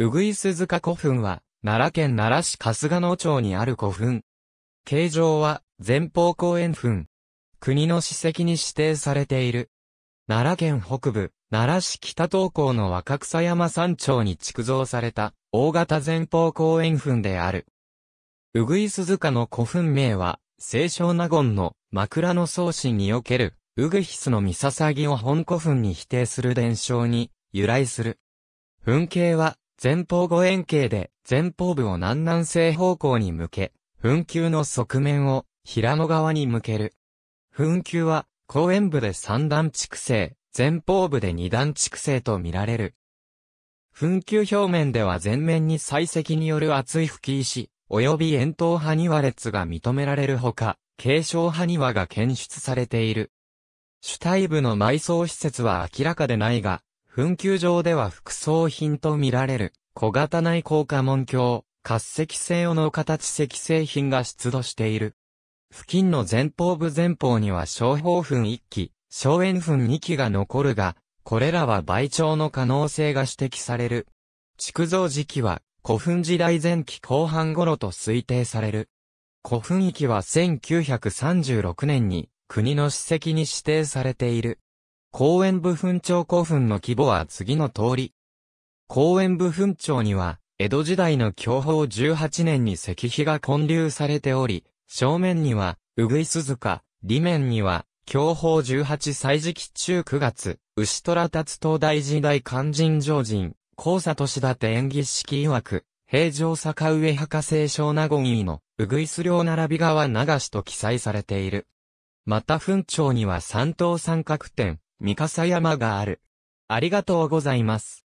うぐいす塚古墳は、奈良県奈良市春日野町にある古墳。形状は、前方後円墳。国の史跡に指定されている。奈良県北部、奈良市北東高の若草山山頂に築造された、大型前方後円墳である。うぐいす塚の古墳名は、清少納言の枕草子における、うぐひすのみささぎを本古墳に否定する伝承に由来する。墳形は前方五円形で前方部を南南西方向に向け、墳丘の側面を平野側に向ける。墳丘は後円部で三段築成、前方部で二段築成と見られる。墳丘表面では前面に採石による厚い吹き石、及び円筒波庭列が認められるほか、継承波庭が検出されている。主体部の埋葬施設は明らかでないが、墳丘上では副葬品と見られる、小型内高化門橋、滑石製用の形石製品が出土している。付近の前方部前方には小宝墳1基、小円墳2基が残るが、これらは倍長の可能性が指摘される。築造時期は古墳時代前期後半頃と推定される。古墳域は1936年に国の史跡に指定されている。公園部墳町古墳の規模は次の通り。公園部墳町には、江戸時代の教法18年に石碑が建立されており、正面には、うぐいす塚、裏面には、教法18歳時期中9月、牛虎達東大時代肝心上人、高佐年立演技式曰く、平城坂上博士小納言医の、うぐいす両並び川流しと記載されている。また、墳町には三等三角点、三笠山がある。ありがとうございます。